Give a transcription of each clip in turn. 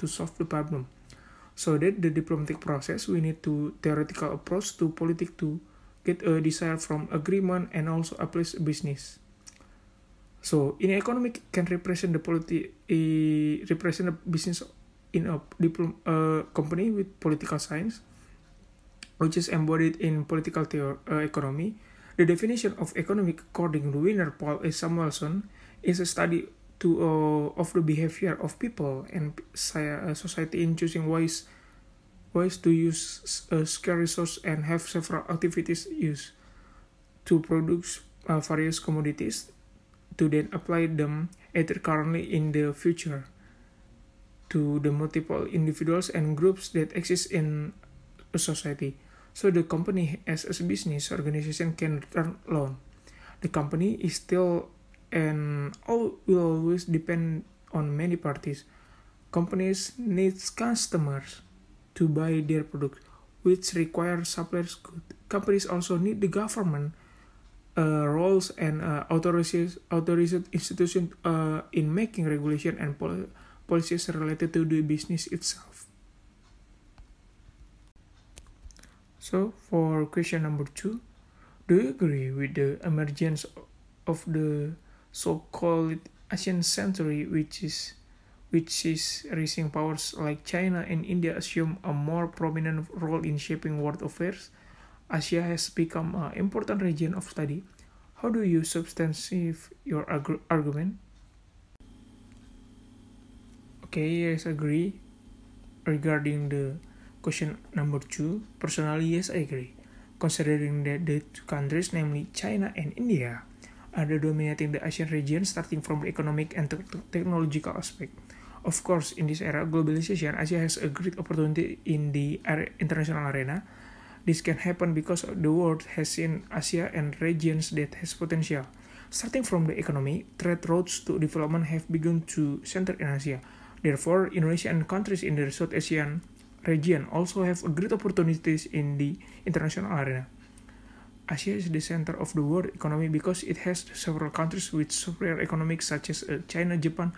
to solve the problem. So that the diplomatic process, we need to theoretical approach to politics to get a desire from agreement and also a place business. So in economic can represent the politi represent the business in a diplom uh, company with political science, which is embodied in political theory uh, economy. The definition of economic, according to Winner Paul Samuelson, is a study to uh, of the behavior of people and uh, society in choosing ways ways to use a uh, scarce resource and have several activities used to produce uh, various commodities to then apply them either currently in the future to the multiple individuals and groups that exist in a society. So the company as a business organization can return loan. The company is still and all will always depend on many parties. Companies need customers to buy their products, which require suppliers good. Companies also need the government uh, roles and uh, authorized, authorized institutions uh, in making regulation and pol- policies related to the business itself. So, for question number two, do you agree with the emergence of the so-called Asian century, which is which is rising powers like China and India assume a more prominent role in shaping world affairs, Asia has become an important region of study. How do you substantive your arg- argument? Okay, yes, I agree. Regarding the question number two, personally, yes, I agree. Considering that the two countries, namely China and India, are dominating the Asian region starting from the economic and technological aspect. Of course, in this era, globalization, Asia has a great opportunity in the international arena. This can happen because the world has seen Asia and regions that has potential. Starting from the economy, trade routes to development have begun to center in Asia. Therefore, Indonesia and countries in the South Asian region also have great opportunities in the international arena. Asia is the center of the world economy because it has several countries with superior economics such as uh, China, Japan,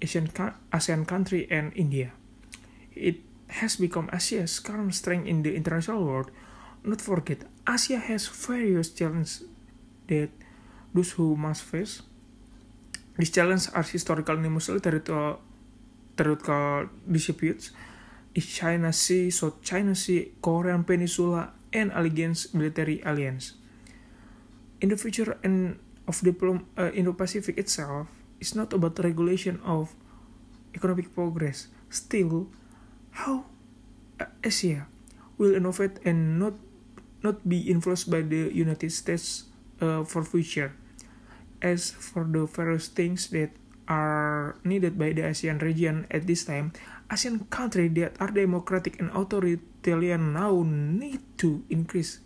Asian ASEAN country, and India. It has become Asia's current strength in the international world. Not forget, Asia has various challenges that those who must face. These challenges are historical and mostly territorial, territorial disputes. East China Sea, South China Sea, Korean Peninsula, and alliance Military Alliance. In the future and of diplom uh, Indo-Pacific itself is not about the regulation of economic progress. Still, how uh, Asia will innovate and not not be influenced by the United States uh, for future. As for the various things that are needed by the ASEAN region at this time, Asian country that are democratic and authoritarian now need to increase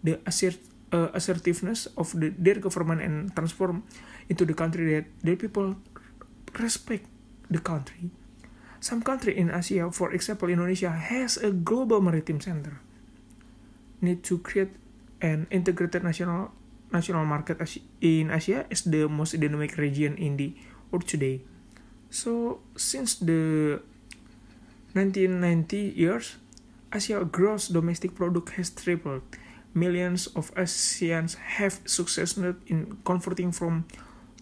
the assert, uh, assertiveness of the, their government and transform into the country that their people respect the country. Some country in Asia, for example Indonesia, has a global maritime center. Need to create an integrated national national market in Asia is the most dynamic region in the world today. So since the 1990 years, Asia gross domestic product has tripled. Millions of Asians have succeeded in converting from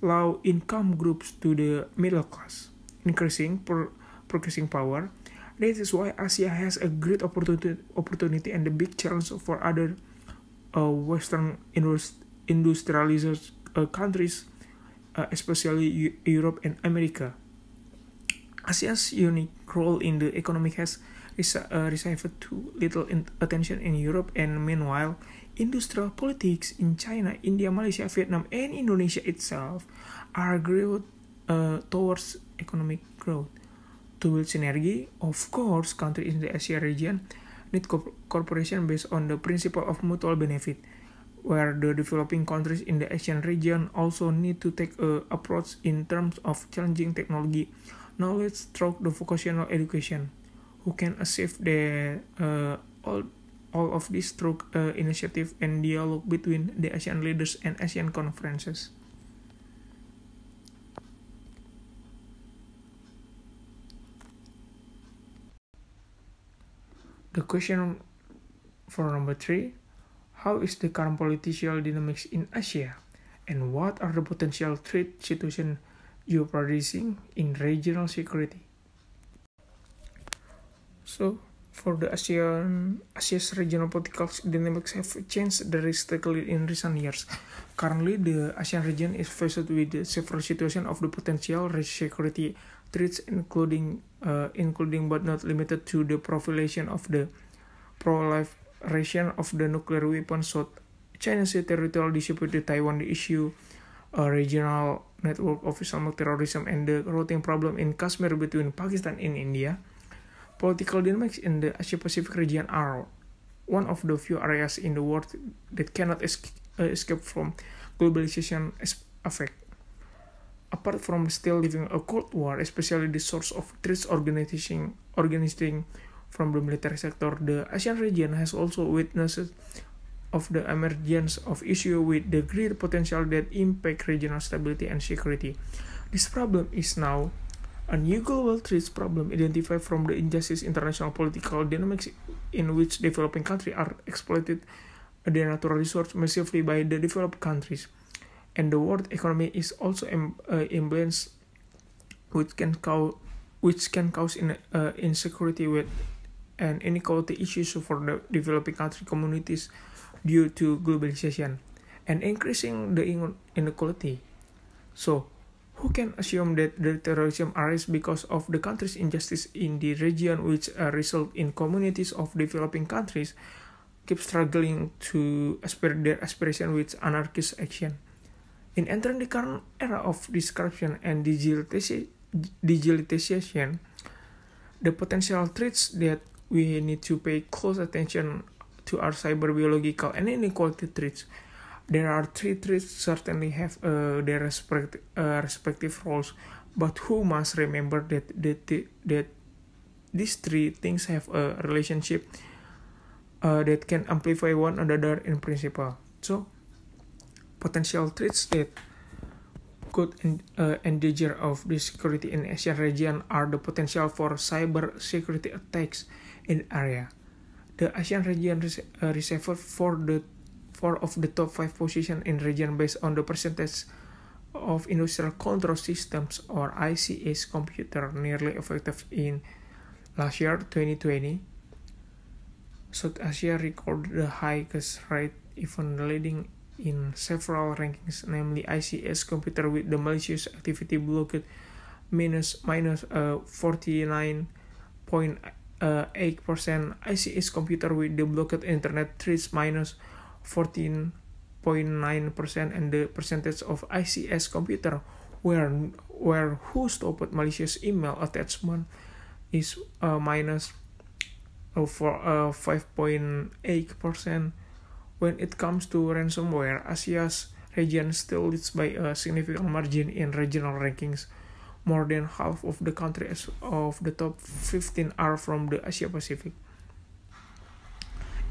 low income groups to the middle class, increasing per purchasing power. That is why Asia has a great opportunity, opportunity and a big challenge for other uh, Western industrialized uh, countries, uh, especially U Europe and America. Asia's unique role in the economy has uh, received too little attention in Europe, and meanwhile, industrial politics in China, India, Malaysia, Vietnam, and Indonesia itself are geared uh, towards economic growth. To build synergy, of course, countries in the Asia region need co- cooperation based on the principle of mutual benefit, where the developing countries in the Asian region also need to take a approach in terms of challenging technology knowledge through the vocational education, who can achieve the uh, all all of this through uh, initiative and dialogue between the Asian leaders and Asian conferences. The question for number three How is the current political dynamics in Asia? And what are the potential threat situation You producing in regional security. So, for the ASEAN, Asia's regional political dynamics have changed drastically in recent years. Currently, the ASEAN region is faced with several situations of the potential security threats, including uh, including but not limited to the proliferation of the proliferation of the nuclear weapons, so China's territorial dispute, the Taiwan issue, a Regional Network of Islamic Terrorism and the Routing Problem in Kashmir between Pakistan and India, political dynamics in the Asia-Pacific region are one of the few areas in the world that cannot uh, escape from globalization effect. Apart from still living a Cold War, especially the source of threats organizing, organizing from the military sector, the Asian region has also witnessed of the emergence of issue with the great potential that impact regional stability and security. This problem is now a new global threats problem identified from the injustice international political dynamics in which developing countries are exploited their natural resource massively by the developed countries. And the world economy is also Im- uh, imbalanced, which can cause which can cause in, uh, insecurity with and inequality issues for the developing country communities due to globalization and increasing the inequality. So, who can assume that the terrorism arises because of the country's injustice in the region which uh, result in communities of developing countries keep struggling to aspire their aspiration with anarchist action. In entering the current era of disruption and digitalization, the potential threats that we need to pay close attention to our cyberbiological and inequality threats, There are three threats certainly have uh, their respect, uh, respective roles, but who must remember that that that these three things have a relationship uh, that can amplify one another in principle. So, potential threats that could uh, endanger of the security in Asia region are the potential for cyber security attacks in area. The Asian region uh, receiver for the four of the top five positions in region based on the percentage of industrial control systems or ICS computer nearly effective in last year 2020. South Asia recorded the highest rate, even leading in several rankings, namely ICS computer with the malicious activity blocked minus minus uh, 49.8 uh, 8%. ICS computer with the blocked internet trees minus 14.9% and the percentage of ICS computer where where who stopped malicious email attachment is uh, minus for uh, 5.8%. Uh, When it comes to ransomware, Asia's region still leads by a significant margin in regional rankings more than half of the countries of the top 15 are from the Asia Pacific.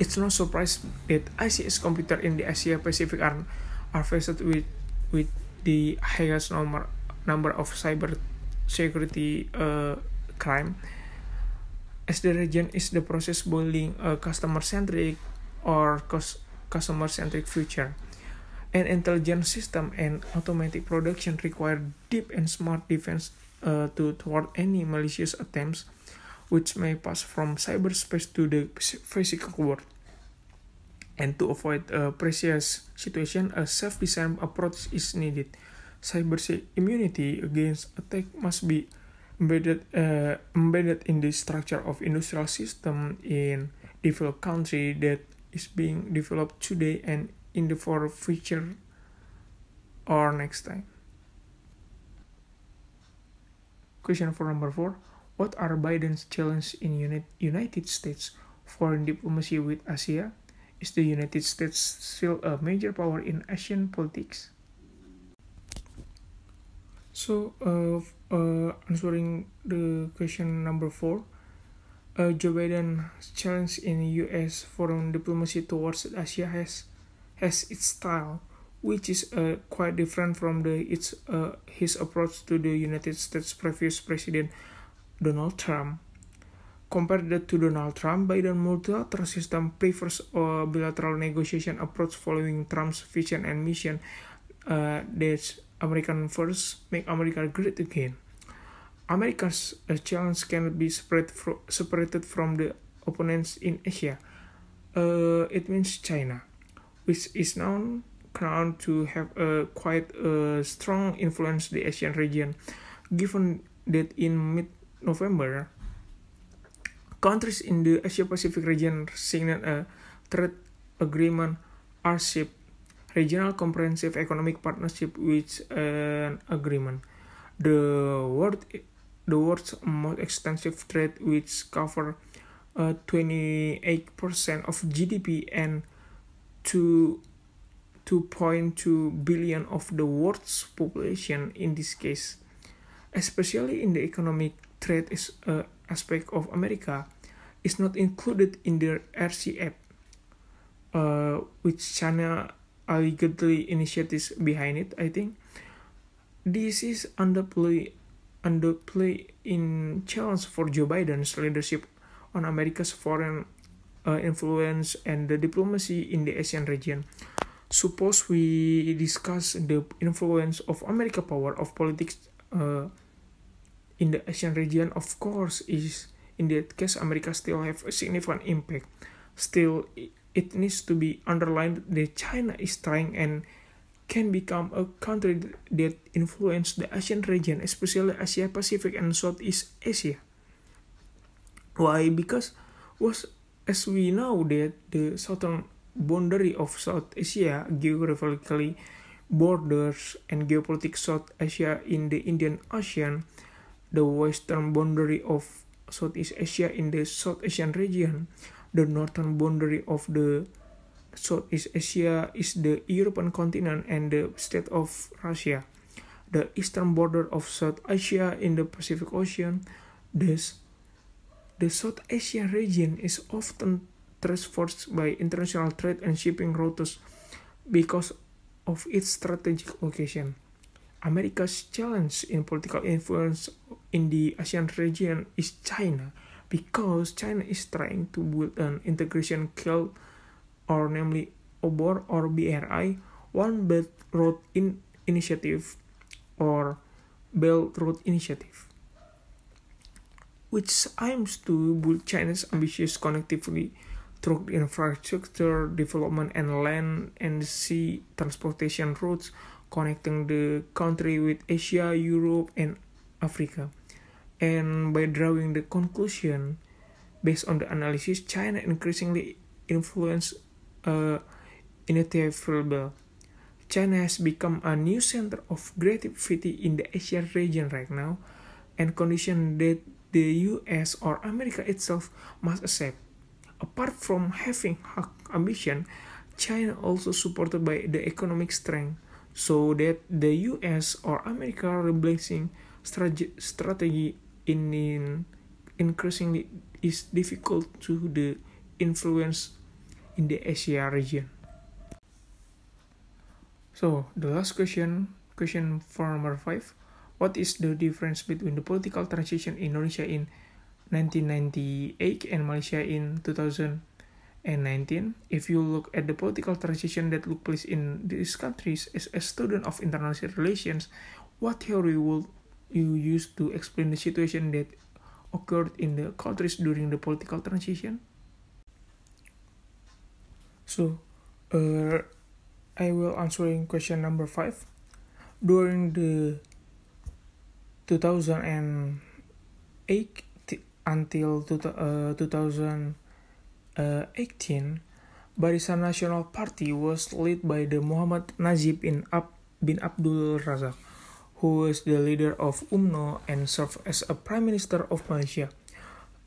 It's no surprise that ICS computer in the Asia Pacific are, are faced with, with the highest number, number of cyber security uh, crime. As the region is the process building a customer-centric or customer-centric future. An intelligent system and automatic production require deep and smart defense uh, to thwart any malicious attempts which may pass from cyberspace to the physical world. And to avoid a precious situation, a self design approach is needed. Cyber immunity against attack must be embedded, uh, embedded in the structure of industrial system in developed country that is being developed today and in the for future or next time. Question for number four. What are Biden's challenges in United States foreign diplomacy with Asia? Is the United States still a major power in Asian politics? So, uh, uh, answering the question number four, uh, Joe Biden's challenge in U.S. foreign diplomacy towards Asia has has its style, which is uh, quite different from the its uh, his approach to the United States previous president Donald Trump. Compared to Donald Trump, Biden multilateral system prefers a uh, bilateral negotiation approach following Trump's vision and mission uh, that American first make America great again. America's uh, challenge can be spread fro separated from the opponents in Asia. Uh, it means China which is known known to have a quite a strong influence the Asian region, given that in mid-November, countries in the Asia-Pacific region signed a trade agreement, RCEP, Regional Comprehensive Economic Partnership, which an agreement. The world, the world's most extensive trade, which cover uh, 28% of GDP and 2.2 billion of the world's population in this case, especially in the economic trade is, a uh, aspect of America, is not included in the RCF, uh, which China allegedly initiatives behind it, I think. This is underplay, underplay in challenge for Joe Biden's leadership on America's foreign uh, influence and the diplomacy in the Asian region. Suppose we discuss the influence of America power of politics uh, in the Asian region. Of course, is in that case America still have a significant impact. Still, it needs to be underlined that China is trying and can become a country that influence the Asian region, especially Asia Pacific and Southeast Asia. Why? Because was As we know that the southern boundary of South Asia geographically borders and geopolitics South Asia in the Indian Ocean, the western boundary of Southeast Asia in the South Asian region, the northern boundary of the Southeast Asia is the European continent and the state of Russia, the eastern border of South Asia in the Pacific Ocean, This. The South Asia region is often transforced by international trade and shipping routes because of its strategic location. America's challenge in political influence in the ASEAN region is China, because China is trying to build an integration kill or namely OBOR or BRI, One Belt Road in Initiative or Belt Road Initiative which aims to build China's ambitious connectivity through infrastructure development and land and sea transportation routes connecting the country with Asia, Europe, and Africa. And by drawing the conclusion based on the analysis, China increasingly influence uh, inevitable. China has become a new center of creativity in the Asian region right now, and condition that the US or America itself must accept. Apart from having ambition, China also supported by the economic strength, so that the US or America replacing strategy in, in increasingly is difficult to the influence in the Asia region. So the last question, question number five. What is the difference between the political transition in Indonesia in 1998 and Malaysia in 2019? If you look at the political transition that took place in these countries as a student of international relations, what theory would you use to explain the situation that occurred in the countries during the political transition? So, uh, I will answering question number five. During the 2008 until uh, 2018, Barisan Nasional Party was led by the Muhammad Najib in Ab bin Abdul Razak, who was the leader of UMNO and served as a Prime Minister of Malaysia.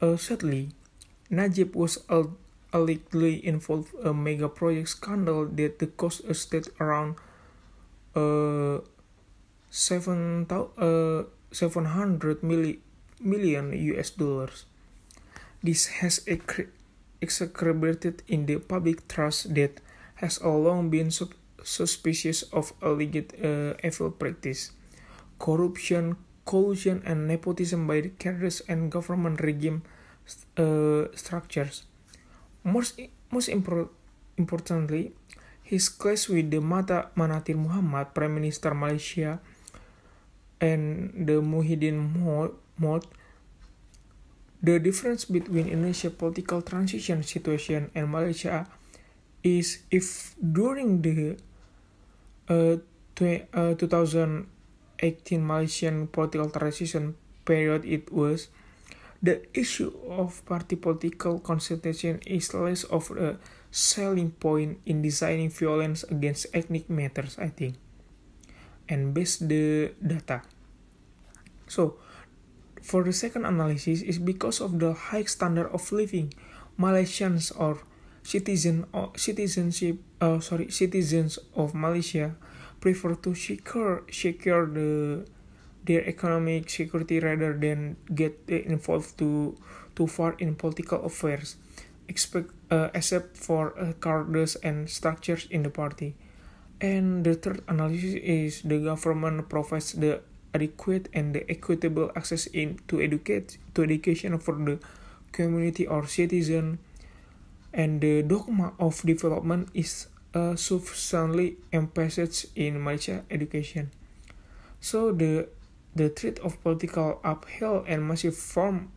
Uh, sadly, Najib was allegedly involved a mega project scandal that the cost a state around uh, 7,000 uh, 700 million US dollars. This has exacerbated in the public trust that has long been sub- suspicious of alleged uh, evil practice, corruption, collusion, and nepotism by the cadres and government regime uh, structures. Most, most impor- importantly, his clash with the Mata Manatir Muhammad, Prime Minister Malaysia, and the Muhyiddin mode, the difference between Indonesia political transition situation and Malaysia is if during the uh, tw- uh, 2018 Malaysian political transition period it was the issue of party political consultation is less of a selling point in designing violence against ethnic matters, I think and base the data. So, for the second analysis is because of the high standard of living Malaysians or citizen or citizenship uh, sorry citizens of Malaysia prefer to secure secure the their economic security rather than get involved too too far in political affairs, expect, uh, except for uh, and structures in the party. And the third analysis is the government provides the adequate and the equitable access in to educate to education for the community or citizen and the dogma of development is uh, sufficiently emphasized in Malaysia education. So the the threat of political upheaval and massive form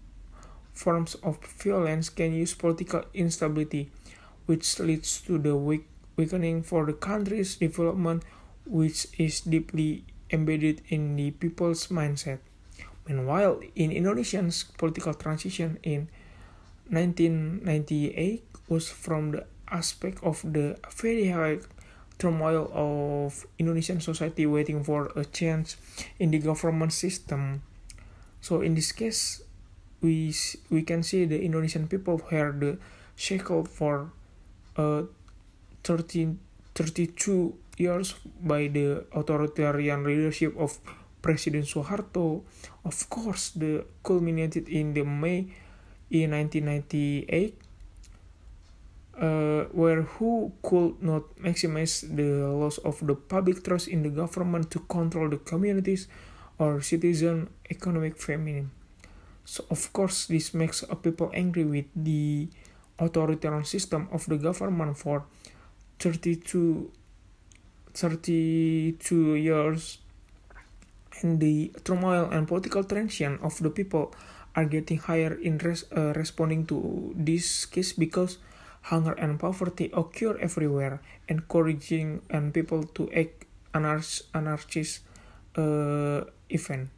forms of violence can use political instability, which leads to the weak weakening for the country's development, which is deeply embedded in the people's mindset. Meanwhile, in Indonesia's political transition in 1998 was from the aspect of the very high turmoil of Indonesian society waiting for a change in the government system. So in this case, we we can see the Indonesian people were the shackle for a. Uh, 13, 32 years by the authoritarian leadership of President Soeharto, of course, the culminated in the May in 1998, uh, where who could not maximize the loss of the public trust in the government to control the communities or citizen economic famine. So of course, this makes people angry with the authoritarian system of the government for 32, 32 years and the turmoil and political tension of the people are getting higher in res- uh, responding to this case because hunger and poverty occur everywhere, encouraging and people to act anarch- anarchist uh, event.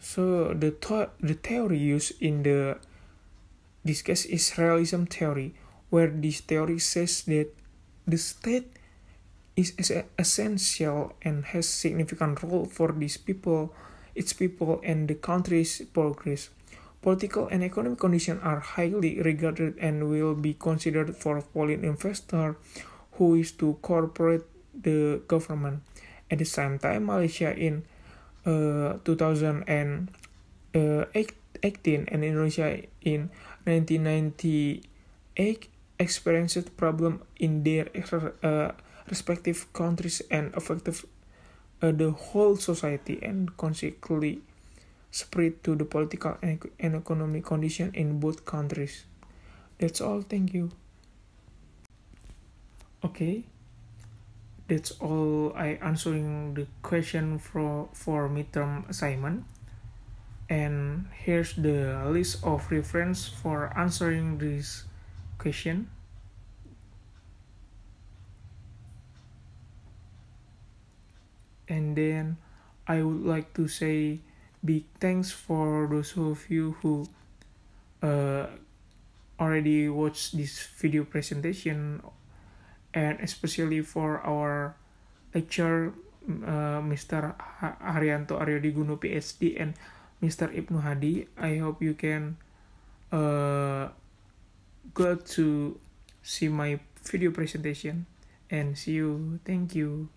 So the, the theory used in the this case is realism theory, where this theory says that the state is, essential and has significant role for these people, its people, and the country's progress. Political and economic conditions are highly regarded and will be considered for foreign investor who is to cooperate the government. At the same time, Malaysia in uh, 2018 uh, and Indonesia in 1998 experienced problem in their uh, respective countries and affected uh, the whole society and consequently spread to the political and economic condition in both countries. That's all. Thank you. Okay. That's all I answering the question for for midterm assignment. And here's the list of reference for answering this question and then I would like to say big thanks for those of you who uh, already watched this video presentation and especially for our lecture uh, Mr. Haryanto Aryodiguno PhD and Mr. Ibnu Hadi I hope you can uh, glad to see my video presentation and see you thank you